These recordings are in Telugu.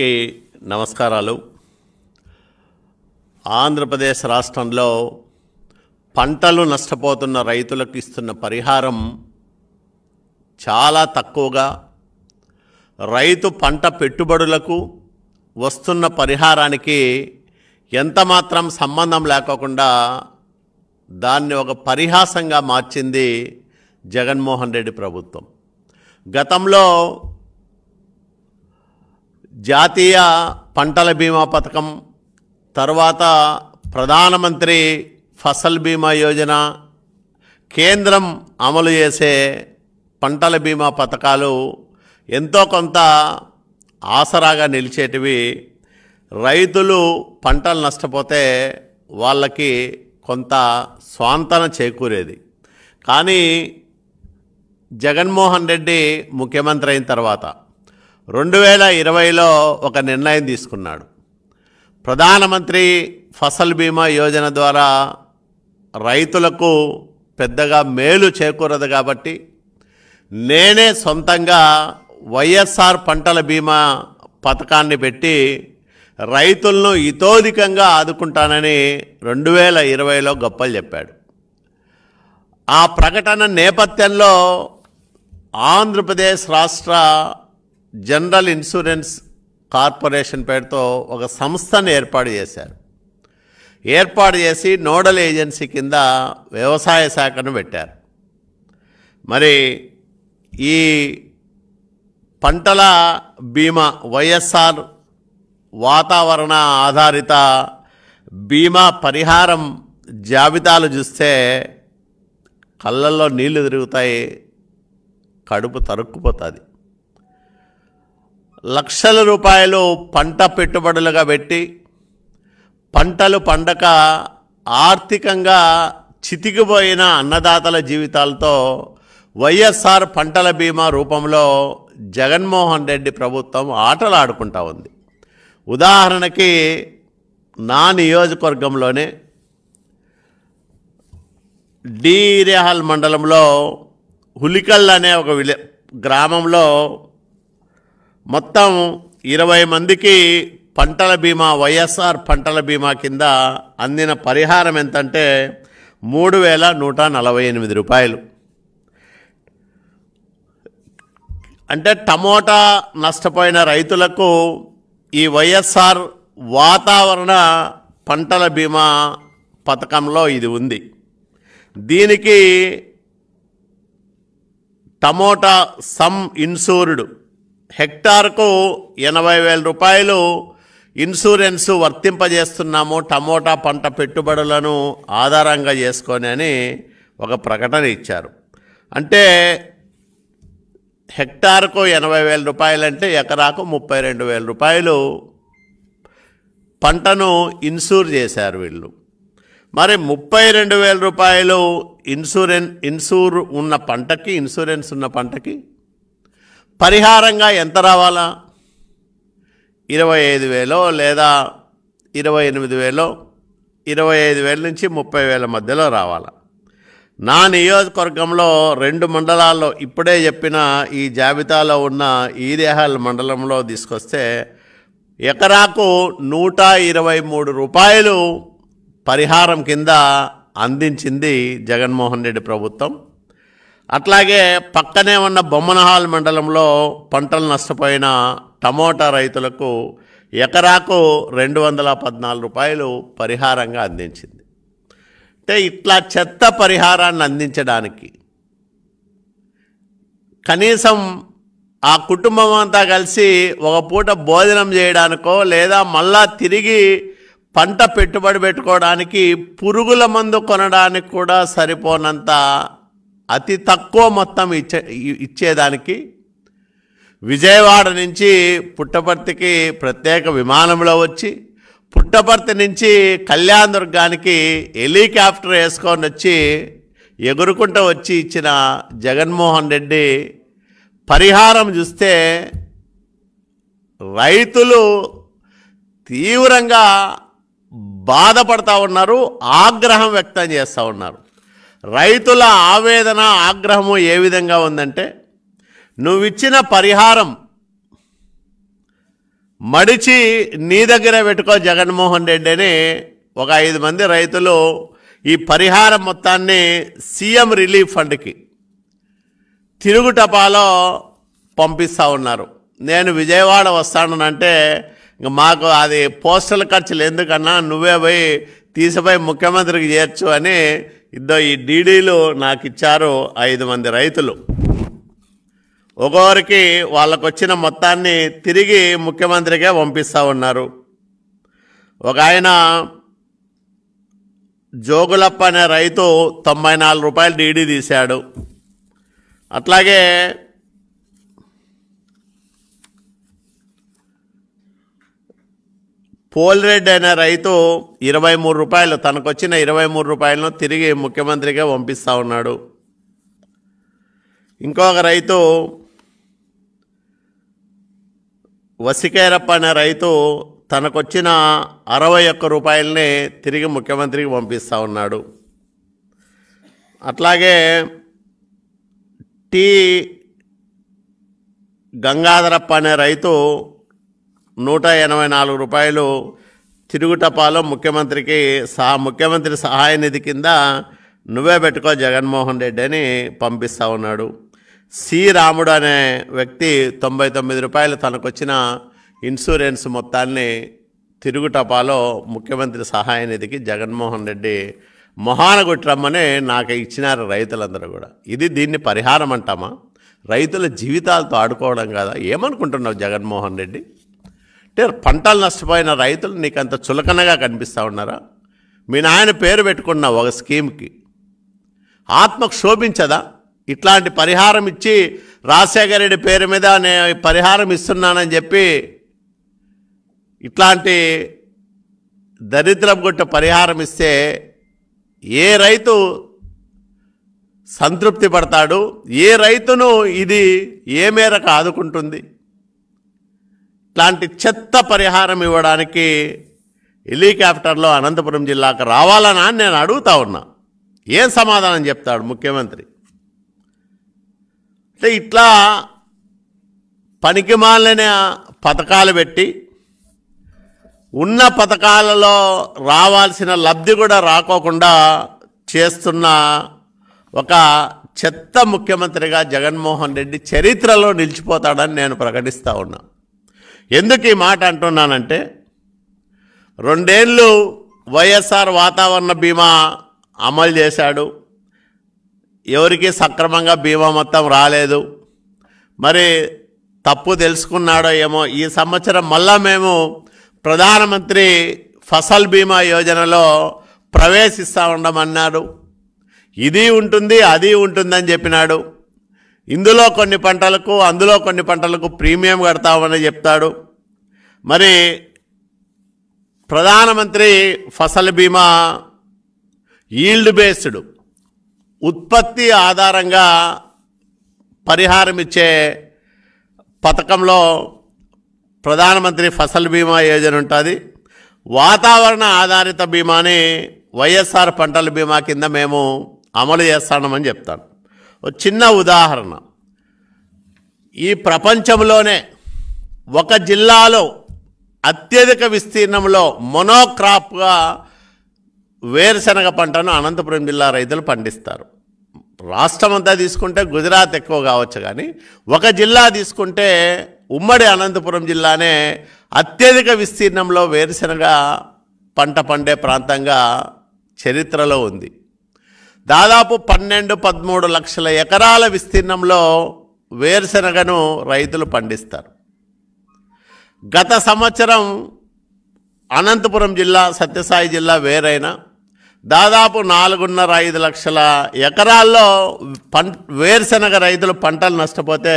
అందరికీ నమస్కారాలు ఆంధ్రప్రదేశ్ రాష్ట్రంలో పంటలు నష్టపోతున్న రైతులకు ఇస్తున్న పరిహారం చాలా తక్కువగా రైతు పంట పెట్టుబడులకు వస్తున్న పరిహారానికి ఎంతమాత్రం సంబంధం లేకోకుండా దాన్ని ఒక పరిహాసంగా మార్చింది జగన్మోహన్ రెడ్డి ప్రభుత్వం గతంలో జాతీయ పంటల బీమా పథకం తర్వాత ప్రధానమంత్రి ఫసల్ బీమా యోజన కేంద్రం అమలు చేసే పంటల బీమా పథకాలు ఎంతో కొంత ఆసరాగా నిలిచేటివి రైతులు పంటలు నష్టపోతే వాళ్ళకి కొంత స్వాంతన చేకూరేది కానీ జగన్మోహన్ రెడ్డి ముఖ్యమంత్రి అయిన తర్వాత రెండు వేల ఇరవైలో ఒక నిర్ణయం తీసుకున్నాడు ప్రధానమంత్రి ఫసల్ బీమా యోజన ద్వారా రైతులకు పెద్దగా మేలు చేకూరదు కాబట్టి నేనే సొంతంగా వైఎస్ఆర్ పంటల బీమా పథకాన్ని పెట్టి రైతులను ఇతోధికంగా ఆదుకుంటానని రెండు వేల ఇరవైలో గొప్పలు చెప్పాడు ఆ ప్రకటన నేపథ్యంలో ఆంధ్రప్రదేశ్ రాష్ట్ర జనరల్ ఇన్సూరెన్స్ కార్పొరేషన్ పేరుతో ఒక సంస్థను ఏర్పాటు చేశారు ఏర్పాటు చేసి నోడల్ ఏజెన్సీ కింద వ్యవసాయ శాఖను పెట్టారు మరి ఈ పంటల బీమా వైఎస్ఆర్ వాతావరణ ఆధారిత బీమా పరిహారం జాబితాలు చూస్తే కళ్ళల్లో నీళ్లు తిరుగుతాయి కడుపు తరుక్కుపోతుంది లక్షల రూపాయలు పంట పెట్టుబడులుగా పెట్టి పంటలు పండక ఆర్థికంగా చితికిపోయిన అన్నదాతల జీవితాలతో వైఎస్ఆర్ పంటల బీమా రూపంలో జగన్మోహన్ రెడ్డి ప్రభుత్వం ఆటలాడుకుంటా ఉంది ఉదాహరణకి నా నియోజకవర్గంలోనే డిరేహాల్ మండలంలో హులికల్ అనే ఒక విలే గ్రామంలో మొత్తం ఇరవై మందికి పంటల బీమా వైఎస్ఆర్ పంటల బీమా కింద అందిన పరిహారం ఎంతంటే మూడు వేల నూట నలభై ఎనిమిది రూపాయలు అంటే టమోటా నష్టపోయిన రైతులకు ఈ వైఎస్ఆర్ వాతావరణ పంటల బీమా పథకంలో ఇది ఉంది దీనికి టమోటా సమ్ ఇన్సూర్డ్ హెక్టార్కు ఎనభై వేల రూపాయలు ఇన్సూరెన్సు వర్తింపజేస్తున్నాము టమోటా పంట పెట్టుబడులను ఆధారంగా చేసుకొని అని ఒక ప్రకటన ఇచ్చారు అంటే హెక్టార్కు ఎనభై వేల రూపాయలంటే ఎకరాకు ముప్పై రెండు వేల రూపాయలు పంటను ఇన్సూర్ చేశారు వీళ్ళు మరి ముప్పై రెండు వేల రూపాయలు ఇన్సూరెన్ ఇన్సూర్ ఉన్న పంటకి ఇన్సూరెన్స్ ఉన్న పంటకి పరిహారంగా ఎంత రావాలా ఇరవై ఐదు వేలో లేదా ఇరవై ఎనిమిది వేలో ఇరవై ఐదు వేల నుంచి ముప్పై వేల మధ్యలో రావాలా నా నియోజకవర్గంలో రెండు మండలాల్లో ఇప్పుడే చెప్పిన ఈ జాబితాలో ఉన్న ఈదేహాల్ మండలంలో తీసుకొస్తే ఎకరాకు నూట ఇరవై మూడు రూపాయలు పరిహారం కింద అందించింది జగన్మోహన్ రెడ్డి ప్రభుత్వం అట్లాగే పక్కనే ఉన్న బొమ్మనహాల్ మండలంలో పంటలు నష్టపోయిన టమోటా రైతులకు ఎకరాకు రెండు వందల పద్నాలుగు రూపాయలు పరిహారంగా అందించింది అంటే ఇట్లా చెత్త పరిహారాన్ని అందించడానికి కనీసం ఆ కుటుంబం అంతా కలిసి ఒక పూట భోజనం చేయడానికో లేదా మళ్ళా తిరిగి పంట పెట్టుబడి పెట్టుకోవడానికి పురుగుల మందు కొనడానికి కూడా సరిపోనంత అతి తక్కువ మొత్తం ఇచ్చే ఇచ్చేదానికి విజయవాడ నుంచి పుట్టపర్తికి ప్రత్యేక విమానంలో వచ్చి పుట్టపర్తి నుంచి కళ్యాణ్ దుర్గానికి హెలికాప్టర్ వేసుకొని వచ్చి ఎగురుకుంట వచ్చి ఇచ్చిన జగన్మోహన్ రెడ్డి పరిహారం చూస్తే రైతులు తీవ్రంగా బాధపడతా ఉన్నారు ఆగ్రహం వ్యక్తం చేస్తూ ఉన్నారు రైతుల ఆవేదన ఆగ్రహము ఏ విధంగా ఉందంటే నువ్విచ్చిన పరిహారం మడిచి నీ దగ్గర పెట్టుకో జగన్మోహన్ రెడ్డి అని ఒక ఐదు మంది రైతులు ఈ పరిహారం మొత్తాన్ని సీఎం రిలీఫ్ ఫండ్కి తిరుగుటపాలో పంపిస్తూ ఉన్నారు నేను విజయవాడ వస్తానంటే ఇంక మాకు అది పోస్టల్ ఖర్చులు ఎందుకన్నా నువ్వే పోయి తీసిపోయి ముఖ్యమంత్రికి చేర్చు అని ఇద్దరు ఈ డీడీలు నాకు ఇచ్చారు ఐదు మంది రైతులు ఒకరికి వాళ్ళకు వచ్చిన మొత్తాన్ని తిరిగి ముఖ్యమంత్రికే పంపిస్తూ ఉన్నారు ఒక ఆయన జోగులప్ప అనే రైతు తొంభై నాలుగు రూపాయలు డీడీ తీశాడు అట్లాగే పోల్రెడ్డి అనే రైతు ఇరవై మూడు రూపాయలు తనకొచ్చిన ఇరవై మూడు రూపాయలను తిరిగి ముఖ్యమంత్రిగా పంపిస్తూ ఉన్నాడు ఇంకొక రైతు వసికేరప్ప అనే రైతు తనకొచ్చిన అరవై ఒక్క రూపాయలని తిరిగి ముఖ్యమంత్రికి పంపిస్తూ ఉన్నాడు అట్లాగే టీ గంగాధరప్ప అనే రైతు నూట ఎనభై నాలుగు రూపాయలు తిరుగుటపాలో ముఖ్యమంత్రికి సహా ముఖ్యమంత్రి సహాయ నిధి కింద నువ్వే పెట్టుకో జగన్మోహన్ రెడ్డి అని పంపిస్తూ ఉన్నాడు సి రాముడు అనే వ్యక్తి తొంభై తొమ్మిది రూపాయలు తనకొచ్చిన ఇన్సూరెన్స్ మొత్తాన్ని తిరుగుటపాలో ముఖ్యమంత్రి సహాయ నిధికి జగన్మోహన్ రెడ్డి మొహాన కొట్టరమ్మనే నాకు ఇచ్చినారు రైతులందరూ కూడా ఇది దీన్ని పరిహారం అంటామా రైతుల జీవితాలతో ఆడుకోవడం కదా ఏమనుకుంటున్నావు జగన్మోహన్ రెడ్డి లేదా పంటలు నష్టపోయిన రైతులు నీకు అంత చులకనగా కనిపిస్తూ ఉన్నారా మీ నాయన పేరు పెట్టుకున్న ఒక స్కీమ్కి ఆత్మ క్షోభించదా ఇట్లాంటి పరిహారం ఇచ్చి రాజశేఖర రెడ్డి పేరు మీద నేను పరిహారం ఇస్తున్నానని చెప్పి ఇట్లాంటి దరిద్రం గుట్ట పరిహారం ఇస్తే ఏ రైతు సంతృప్తి పడతాడు ఏ రైతును ఇది ఏ మేరకు ఆదుకుంటుంది లాంటి చెత్త పరిహారం ఇవ్వడానికి హెలికాప్టర్లో అనంతపురం జిల్లాకు రావాలనా నేను అడుగుతా ఉన్నా ఏం సమాధానం చెప్తాడు ముఖ్యమంత్రి అంటే ఇట్లా పనికిమాలనే పథకాలు పెట్టి ఉన్న పథకాలలో రావాల్సిన లబ్ధి కూడా రాకోకుండా చేస్తున్న ఒక చెత్త ముఖ్యమంత్రిగా జగన్మోహన్ రెడ్డి చరిత్రలో నిలిచిపోతాడని నేను ప్రకటిస్తూ ఉన్నాను ఎందుకు ఈ మాట అంటున్నానంటే రెండేళ్ళు వైఎస్ఆర్ వాతావరణ బీమా అమలు చేశాడు ఎవరికి సక్రమంగా బీమా మొత్తం రాలేదు మరి తప్పు తెలుసుకున్నాడో ఏమో ఈ సంవత్సరం మళ్ళా మేము ప్రధానమంత్రి ఫసల్ బీమా యోజనలో ప్రవేశిస్తా ఉండమన్నాడు ఇది ఉంటుంది అది ఉంటుందని చెప్పినాడు ఇందులో కొన్ని పంటలకు అందులో కొన్ని పంటలకు ప్రీమియం కడతామని చెప్తాడు మరి ప్రధానమంత్రి ఫసల్ బీమా ఈల్డ్ బేస్డ్ ఉత్పత్తి ఆధారంగా పరిహారం ఇచ్చే పథకంలో ప్రధానమంత్రి ఫసల్ బీమా యోజన ఉంటుంది వాతావరణ ఆధారిత బీమాని వైఎస్ఆర్ పంటల బీమా కింద మేము అమలు చేస్తామని చెప్తాను ఒక చిన్న ఉదాహరణ ఈ ప్రపంచంలోనే ఒక జిల్లాలో అత్యధిక విస్తీర్ణంలో మొనోక్రాప్గా వేరుశనగ పంటను అనంతపురం జిల్లా రైతులు పండిస్తారు రాష్ట్రం అంతా తీసుకుంటే గుజరాత్ ఎక్కువ కావచ్చు కానీ ఒక జిల్లా తీసుకుంటే ఉమ్మడి అనంతపురం జిల్లానే అత్యధిక విస్తీర్ణంలో వేరుశనగ పంట పండే ప్రాంతంగా చరిత్రలో ఉంది దాదాపు పన్నెండు పదమూడు లక్షల ఎకరాల విస్తీర్ణంలో వేరుశనగను రైతులు పండిస్తారు గత సంవత్సరం అనంతపురం జిల్లా సత్యసాయి జిల్లా వేరైన దాదాపు నాలుగున్నర ఐదు లక్షల ఎకరాల్లో పం వేరుశనగ రైతులు పంటలు నష్టపోతే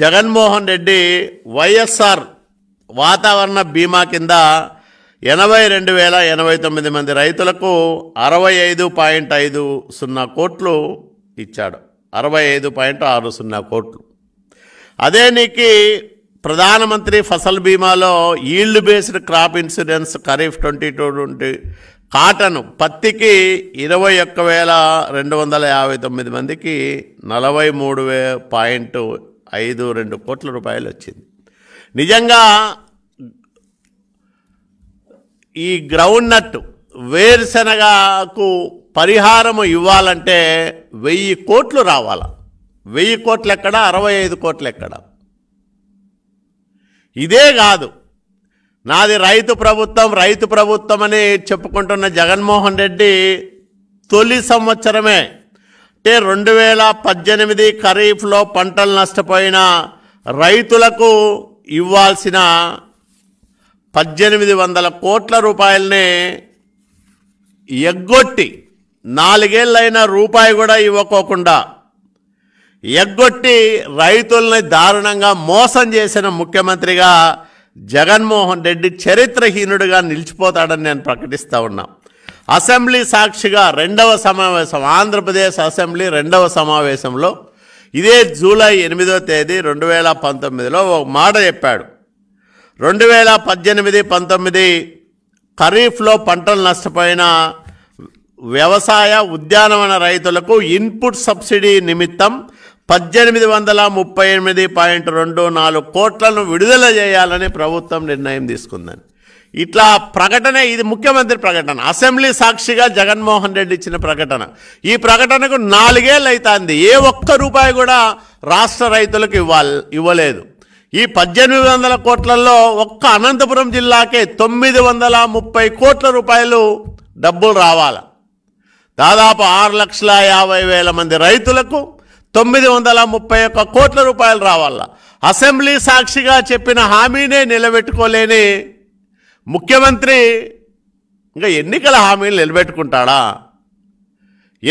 జగన్మోహన్ రెడ్డి వైఎస్ఆర్ వాతావరణ బీమా కింద ఎనభై రెండు వేల ఎనభై తొమ్మిది మంది రైతులకు అరవై ఐదు పాయింట్ ఐదు సున్నా కోట్లు ఇచ్చాడు అరవై ఐదు పాయింట్ ఆరు సున్నా కోట్లు అదే నీకు ప్రధానమంత్రి ఫసల్ బీమాలో yield based crop insurance kharif twenty two twenty cotton పత్తికి ఇరవై ఒక్క వేల రెండు వందల యాభై తొమ్మిది మందికి నలభై మూడు వే పాయింట్ ఐదు రెండు కోట్ల రూపాయలు వచ్చింది నిజంగా ఈ గ్రౌండ్ వేరుశనగకు పరిహారము ఇవ్వాలంటే వెయ్యి కోట్లు రావాల వెయ్యి కోట్లు ఎక్కడ అరవై ఐదు కోట్లు ఎక్కడ ఇదే కాదు నాది రైతు ప్రభుత్వం రైతు ప్రభుత్వం అని చెప్పుకుంటున్న జగన్మోహన్ రెడ్డి తొలి సంవత్సరమే అంటే రెండు వేల పద్దెనిమిది ఖరీఫ్లో పంటలు నష్టపోయిన రైతులకు ఇవ్వాల్సిన పద్దెనిమిది వందల కోట్ల రూపాయలనే ఎగ్గొట్టి నాలుగేళ్ళైన రూపాయి కూడా ఇవ్వకోకుండా ఎగ్గొట్టి రైతుల్ని దారుణంగా మోసం చేసిన ముఖ్యమంత్రిగా జగన్మోహన్ రెడ్డి చరిత్రహీనుడిగా నిలిచిపోతాడని నేను ప్రకటిస్తూ ఉన్నా అసెంబ్లీ సాక్షిగా రెండవ సమావేశం ఆంధ్రప్రదేశ్ అసెంబ్లీ రెండవ సమావేశంలో ఇదే జూలై ఎనిమిదో తేదీ రెండు వేల పంతొమ్మిదిలో ఒక మాట చెప్పాడు రెండు వేల పద్దెనిమిది పంతొమ్మిది ఖరీఫ్లో పంటలు నష్టపోయిన వ్యవసాయ ఉద్యానవన రైతులకు ఇన్పుట్ సబ్సిడీ నిమిత్తం పద్దెనిమిది వందల ముప్పై ఎనిమిది పాయింట్ రెండు నాలుగు కోట్లను విడుదల చేయాలని ప్రభుత్వం నిర్ణయం తీసుకుందని ఇట్లా ప్రకటన ఇది ముఖ్యమంత్రి ప్రకటన అసెంబ్లీ సాక్షిగా జగన్మోహన్ రెడ్డి ఇచ్చిన ప్రకటన ఈ ప్రకటనకు నాలుగేళ్ళు అవుతుంది ఏ ఒక్క రూపాయి కూడా రాష్ట్ర రైతులకు ఇవ్వాలి ఇవ్వలేదు ఈ పద్దెనిమిది వందల కోట్లలో ఒక్క అనంతపురం జిల్లాకే తొమ్మిది వందల ముప్పై కోట్ల రూపాయలు డబ్బులు రావాల దాదాపు ఆరు లక్షల యాభై వేల మంది రైతులకు తొమ్మిది వందల ముప్పై ఒక్క కోట్ల రూపాయలు రావాల అసెంబ్లీ సాక్షిగా చెప్పిన హామీనే నిలబెట్టుకోలేని ముఖ్యమంత్రి ఇంకా ఎన్నికల హామీలు నిలబెట్టుకుంటాడా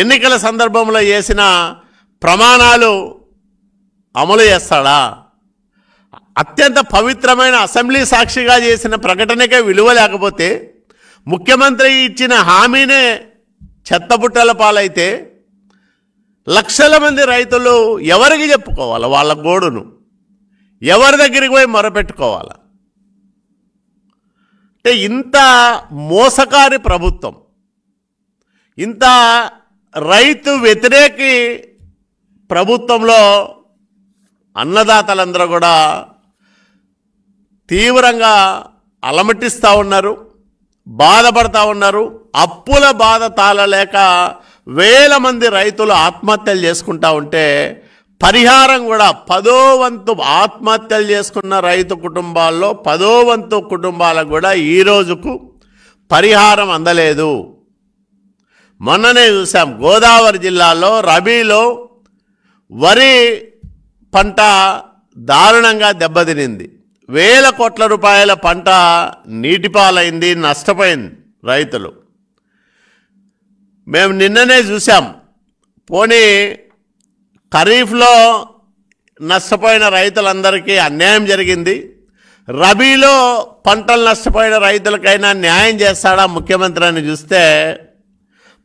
ఎన్నికల సందర్భంలో చేసిన ప్రమాణాలు అమలు చేస్తాడా అత్యంత పవిత్రమైన అసెంబ్లీ సాక్షిగా చేసిన ప్రకటనకే విలువ లేకపోతే ముఖ్యమంత్రి ఇచ్చిన హామీనే చెత్తబుట్టల పాలైతే లక్షల మంది రైతులు ఎవరికి చెప్పుకోవాలి వాళ్ళ గోడును ఎవరి దగ్గరికి పోయి మొరపెట్టుకోవాలి అంటే ఇంత మోసకారి ప్రభుత్వం ఇంత రైతు వ్యతిరేకి ప్రభుత్వంలో అన్నదాతలందరూ కూడా తీవ్రంగా అలమటిస్తూ ఉన్నారు బాధపడతా ఉన్నారు అప్పుల బాధ తాళలేక వేల మంది రైతులు ఆత్మహత్యలు చేసుకుంటా ఉంటే పరిహారం కూడా పదో వంతు ఆత్మహత్యలు చేసుకున్న రైతు కుటుంబాల్లో పదో వంతు కుటుంబాలకు కూడా ఈ రోజుకు పరిహారం అందలేదు మొన్ననే చూసాం గోదావరి జిల్లాలో రబీలో వరి పంట దారుణంగా దెబ్బతినింది వేల కోట్ల రూపాయల పంట నీటిపాలైంది నష్టపోయింది రైతులు మేము నిన్ననే చూసాం పోనీ ఖరీఫ్లో నష్టపోయిన రైతులందరికీ అన్యాయం జరిగింది రబీలో పంటలు నష్టపోయిన రైతులకైనా న్యాయం చేస్తాడా ముఖ్యమంత్రి అని చూస్తే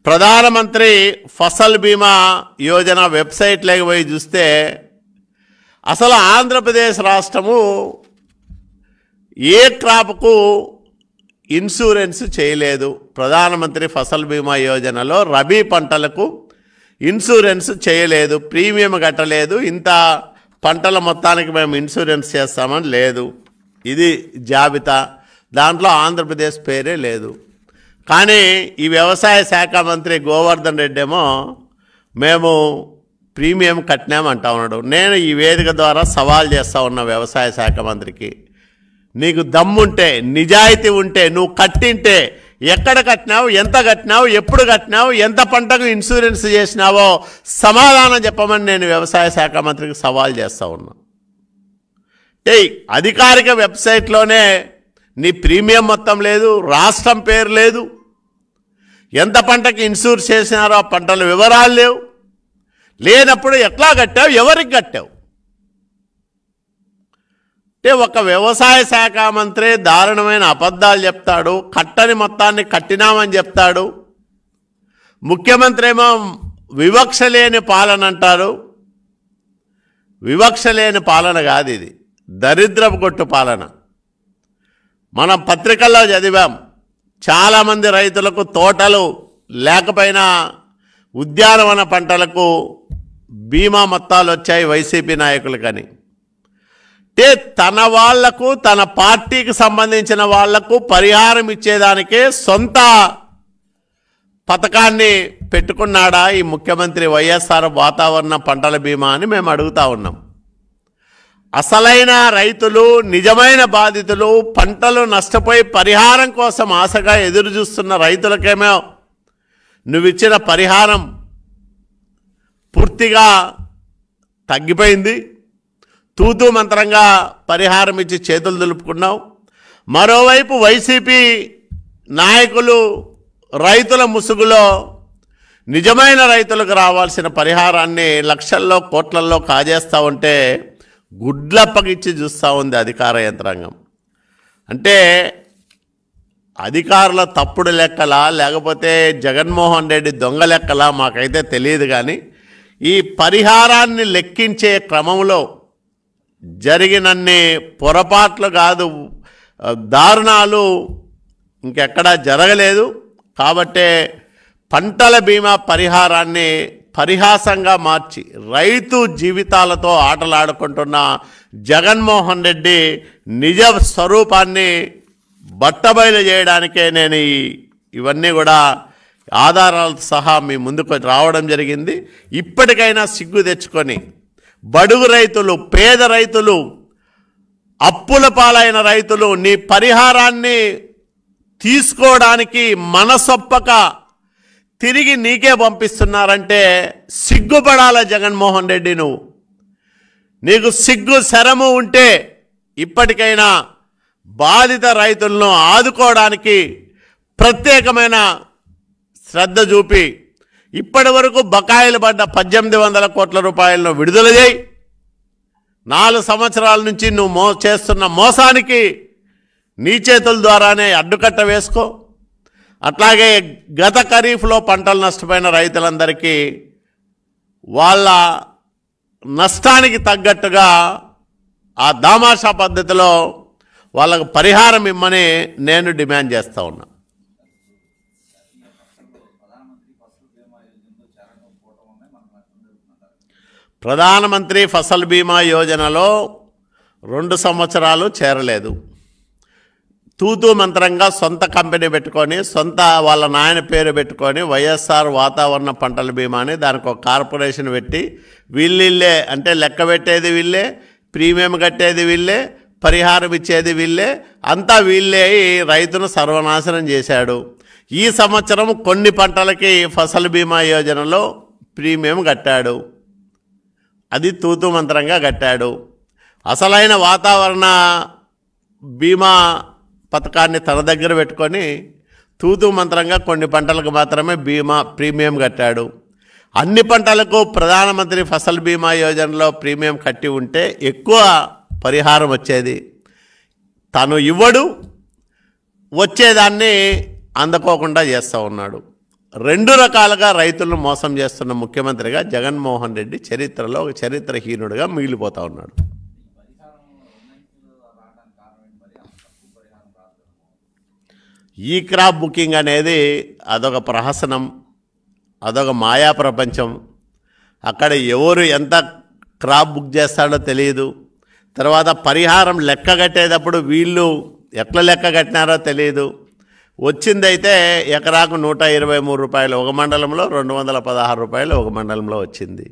ప్రధానమంత్రి ఫసల్ బీమా యోజన వెబ్సైట్లోకి పోయి చూస్తే అసలు ఆంధ్రప్రదేశ్ రాష్ట్రము ఏ క్రాప్కు ఇన్సూరెన్స్ చేయలేదు ప్రధానమంత్రి ఫసల్ బీమా యోజనలో రబీ పంటలకు ఇన్సూరెన్స్ చేయలేదు ప్రీమియం కట్టలేదు ఇంత పంటల మొత్తానికి మేము ఇన్సూరెన్స్ చేస్తామని లేదు ఇది జాబితా దాంట్లో ఆంధ్రప్రదేశ్ పేరే లేదు కానీ ఈ వ్యవసాయ శాఖ మంత్రి గోవర్ధన్ రెడ్డి ఏమో మేము ప్రీమియం కట్టినామంటా ఉన్నాడు నేను ఈ వేదిక ద్వారా సవాల్ చేస్తూ ఉన్న వ్యవసాయ శాఖ మంత్రికి నీకు దమ్ముంటే నిజాయితీ ఉంటే నువ్వు కట్టింటే ఎక్కడ కట్టినావు ఎంత కట్టినావు ఎప్పుడు కట్టినావు ఎంత పంటకు ఇన్సూరెన్స్ చేసినావో సమాధానం చెప్పమని నేను వ్యవసాయ శాఖ మంత్రికి సవాల్ చేస్తూ ఉన్నా ఏయ్ అధికారిక వెబ్సైట్లోనే నీ ప్రీమియం మొత్తం లేదు రాష్ట్రం పేరు లేదు ఎంత పంటకి ఇన్సూర్ చేసినారో ఆ పంటల వివరాలు లేవు లేనప్పుడు ఎట్లా కట్టావు ఎవరికి కట్టావు అంటే ఒక వ్యవసాయ శాఖ మంత్రి దారుణమైన అబద్ధాలు చెప్తాడు కట్టని మొత్తాన్ని కట్టినామని చెప్తాడు ముఖ్యమంత్రి ఏమో వివక్ష లేని పాలన అంటారు వివక్ష లేని పాలన కాదు ఇది దరిద్రపు కొట్టు పాలన మనం పత్రికల్లో చదివాం చాలామంది రైతులకు తోటలు లేకపోయినా ఉద్యానవన పంటలకు బీమా మొత్తాలు వచ్చాయి వైసీపీ నాయకులు కానీ అంటే తన వాళ్లకు తన పార్టీకి సంబంధించిన వాళ్లకు పరిహారం ఇచ్చేదానికే సొంత పథకాన్ని పెట్టుకున్నాడా ఈ ముఖ్యమంత్రి వైఎస్ఆర్ వాతావరణ పంటల బీమా అని మేము అడుగుతా ఉన్నాం అసలైన రైతులు నిజమైన బాధితులు పంటలు నష్టపోయి పరిహారం కోసం ఆశగా ఎదురు చూస్తున్న రైతులకేమో నువ్విచ్చిన పరిహారం పూర్తిగా తగ్గిపోయింది తూతూ మంత్రంగా పరిహారం ఇచ్చి చేతులు దులుపుకున్నాం మరోవైపు వైసీపీ నాయకులు రైతుల ముసుగులో నిజమైన రైతులకు రావాల్సిన పరిహారాన్ని లక్షల్లో కోట్లల్లో కాజేస్తూ ఉంటే గుడ్లప్పగిచ్చి చూస్తూ ఉంది అధికార యంత్రాంగం అంటే అధికారుల తప్పుడు లెక్కలా లేకపోతే జగన్మోహన్ రెడ్డి దొంగ లెక్కలా మాకైతే తెలియదు కానీ ఈ పరిహారాన్ని లెక్కించే క్రమంలో జరిగినన్ని పొరపాట్లు కాదు దారుణాలు ఇంకెక్కడా జరగలేదు కాబట్టే పంటల బీమా పరిహారాన్ని పరిహాసంగా మార్చి రైతు జీవితాలతో ఆటలాడుకుంటున్న జగన్మోహన్ రెడ్డి నిజ స్వరూపాన్ని బట్టబయలు చేయడానికే నేను ఇవన్నీ కూడా ఆధారాలతో సహా మీ ముందుకు రావడం జరిగింది ఇప్పటికైనా సిగ్గు తెచ్చుకొని బడుగు రైతులు పేద రైతులు అప్పుల పాలైన రైతులు నీ పరిహారాన్ని తీసుకోవడానికి మనసొప్పక తిరిగి నీకే పంపిస్తున్నారంటే సిగ్గుపడాల జగన్మోహన్ రెడ్డి నువ్వు నీకు సిగ్గు శరము ఉంటే ఇప్పటికైనా బాధిత రైతులను ఆదుకోవడానికి ప్రత్యేకమైన శ్రద్ధ చూపి ఇప్పటి వరకు బకాయిలు పడ్డ పద్దెనిమిది వందల కోట్ల రూపాయలను విడుదల చేయి నాలుగు సంవత్సరాల నుంచి నువ్వు మో చేస్తున్న మోసానికి నీ చేతుల ద్వారానే అడ్డుకట్ట వేసుకో అట్లాగే గత ఖరీఫ్లో పంటలు నష్టపోయిన రైతులందరికీ వాళ్ళ నష్టానికి తగ్గట్టుగా ఆ దామాషా పద్ధతిలో వాళ్ళకు పరిహారం ఇమ్మని నేను డిమాండ్ చేస్తూ ఉన్నా ప్రధానమంత్రి ఫసల్ బీమా యోజనలో రెండు సంవత్సరాలు చేరలేదు తూతూ మంత్రంగా సొంత కంపెనీ పెట్టుకొని సొంత వాళ్ళ నాయన పేరు పెట్టుకొని వైఎస్ఆర్ వాతావరణ పంటల బీమా అని దానికి ఒక కార్పొరేషన్ పెట్టి వీళ్ళిళ్ళే అంటే లెక్క పెట్టేది వీళ్ళే ప్రీమియం కట్టేది వీళ్ళే పరిహారం ఇచ్చేది వీళ్ళే అంతా వీళ్ళే రైతును సర్వనాశనం చేశాడు ఈ సంవత్సరం కొన్ని పంటలకి ఫసల్ బీమా యోజనలో ప్రీమియం కట్టాడు అది తూతు మంత్రంగా కట్టాడు అసలైన వాతావరణ బీమా పథకాన్ని తన దగ్గర పెట్టుకొని తూతు మంత్రంగా కొన్ని పంటలకు మాత్రమే బీమా ప్రీమియం కట్టాడు అన్ని పంటలకు ప్రధానమంత్రి ఫసల్ బీమా యోజనలో ప్రీమియం కట్టి ఉంటే ఎక్కువ పరిహారం వచ్చేది తను ఇవ్వడు వచ్చేదాన్ని అందుకోకుండా చేస్తూ ఉన్నాడు రెండు రకాలుగా రైతులను మోసం చేస్తున్న ముఖ్యమంత్రిగా జగన్మోహన్ రెడ్డి చరిత్రలో ఒక చరిత్రహీనుడిగా మిగిలిపోతా ఉన్నాడు ఈ క్రాప్ బుకింగ్ అనేది అదొక ప్రహసనం అదొక మాయా ప్రపంచం అక్కడ ఎవరు ఎంత క్రాప్ బుక్ చేస్తాడో తెలియదు తర్వాత పరిహారం లెక్క కట్టేటప్పుడు వీళ్ళు ఎట్లా లెక్క కట్టినారో తెలియదు వచ్చిందైతే ఎకరాకు నూట ఇరవై మూడు రూపాయలు ఒక మండలంలో రెండు వందల పదహారు రూపాయలు ఒక మండలంలో వచ్చింది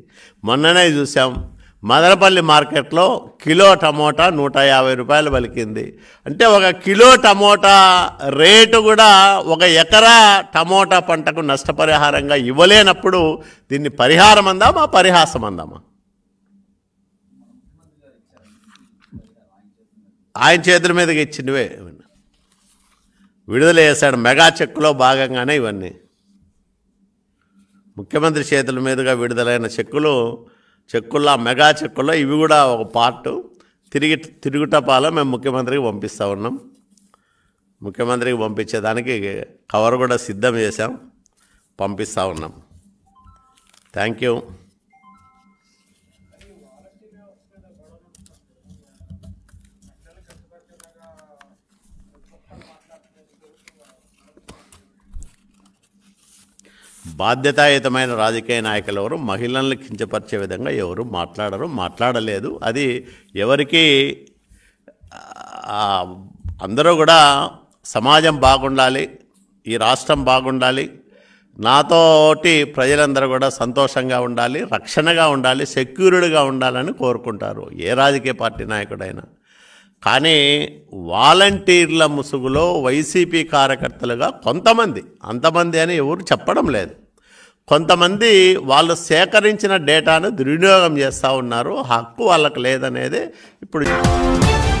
మొన్ననే చూసాం మదనపల్లి మార్కెట్లో కిలో టమోటా నూట యాభై రూపాయలు పలికింది అంటే ఒక కిలో టమోటా రేటు కూడా ఒక ఎకరా టమోటా పంటకు నష్టపరిహారంగా ఇవ్వలేనప్పుడు దీన్ని పరిహారం అందామా పరిహాసం అందామా ఆయన చేతుల మీదకి ఇచ్చినవే విడుదల చేశాడు మెగా చెక్కులో భాగంగానే ఇవన్నీ ముఖ్యమంత్రి చేతుల మీదుగా విడుదలైన చెక్కులు చెక్కుల్లో మెగా చెక్కుల్లో ఇవి కూడా ఒక పార్ట్ తిరిగి తిరుగుటపాలో మేము ముఖ్యమంత్రికి పంపిస్తూ ఉన్నాం ముఖ్యమంత్రికి పంపించేదానికి కవర్ కూడా సిద్ధం చేశాం పంపిస్తూ ఉన్నాం థ్యాంక్ యూ బాధ్యతాయుతమైన రాజకీయ నాయకులు ఎవరు మహిళలను కించపరిచే విధంగా ఎవరు మాట్లాడరు మాట్లాడలేదు అది ఎవరికి అందరూ కూడా సమాజం బాగుండాలి ఈ రాష్ట్రం బాగుండాలి నాతోటి ప్రజలందరూ కూడా సంతోషంగా ఉండాలి రక్షణగా ఉండాలి సెక్యూర్డ్గా ఉండాలని కోరుకుంటారు ఏ రాజకీయ పార్టీ నాయకుడైనా కానీ వాలంటీర్ల ముసుగులో వైసీపీ కార్యకర్తలుగా కొంతమంది అంతమంది అని ఎవరు చెప్పడం లేదు కొంతమంది వాళ్ళు సేకరించిన డేటాను దుర్వినియోగం చేస్తూ ఉన్నారు హక్కు వాళ్ళకు లేదనేది ఇప్పుడు